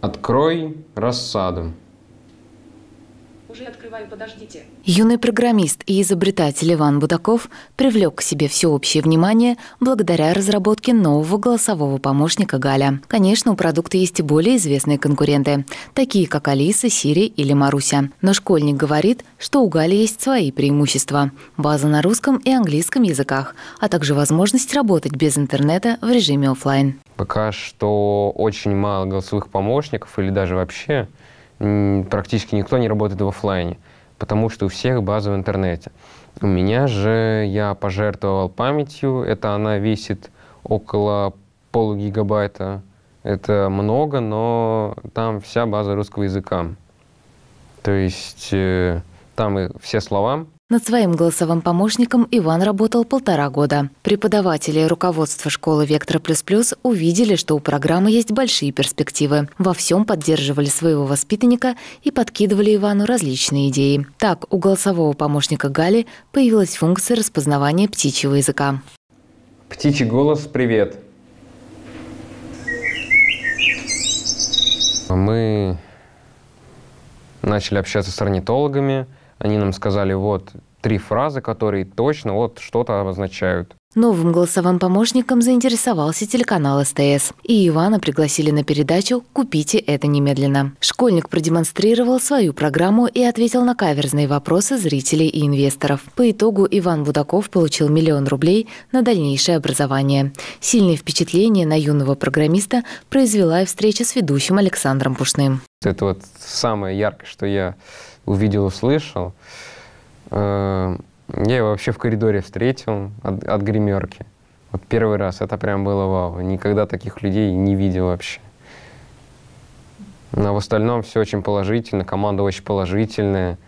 Открой рассаду. Уже открываю, подождите. Юный программист и изобретатель Иван Будаков привлек к себе всеобщее внимание благодаря разработке нового голосового помощника Галя. Конечно, у продукта есть и более известные конкуренты, такие как Алиса, Сири или Маруся. Но школьник говорит, что у Гали есть свои преимущества – база на русском и английском языках, а также возможность работать без интернета в режиме офлайн. Пока что очень мало голосовых помощников или даже вообще практически никто не работает в офлайне, потому что у всех база в интернете. У меня же я пожертвовал памятью, это она весит около полугигабайта. Это много, но там вся база русского языка. То есть э, там и все слова, над своим голосовым помощником Иван работал полтора года. Преподаватели и руководство школы «Вектор плюс плюс» увидели, что у программы есть большие перспективы. Во всем поддерживали своего воспитанника и подкидывали Ивану различные идеи. Так, у голосового помощника Гали появилась функция распознавания птичьего языка. Птичий голос «Привет». Мы начали общаться с орнитологами – они нам сказали вот три фразы, которые точно вот что-то обозначают. Новым голосовым помощником заинтересовался телеканал СТС, и Ивана пригласили на передачу «Купите это немедленно». Школьник продемонстрировал свою программу и ответил на каверзные вопросы зрителей и инвесторов. По итогу Иван Будаков получил миллион рублей на дальнейшее образование. Сильное впечатление на юного программиста произвела и встреча с ведущим Александром Пушным. Это вот самое яркое, что я увидел, услышал. Э, я его вообще в коридоре встретил от, от гримерки. Вот первый раз, это прям было вау. Никогда таких людей не видел вообще. Но в остальном все очень положительно, команда очень положительная.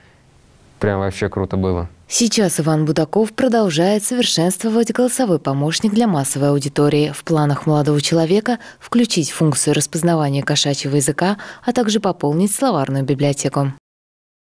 Прям вообще круто было. Сейчас Иван Будаков продолжает совершенствовать голосовой помощник для массовой аудитории. В планах молодого человека включить функцию распознавания кошачьего языка, а также пополнить словарную библиотеку.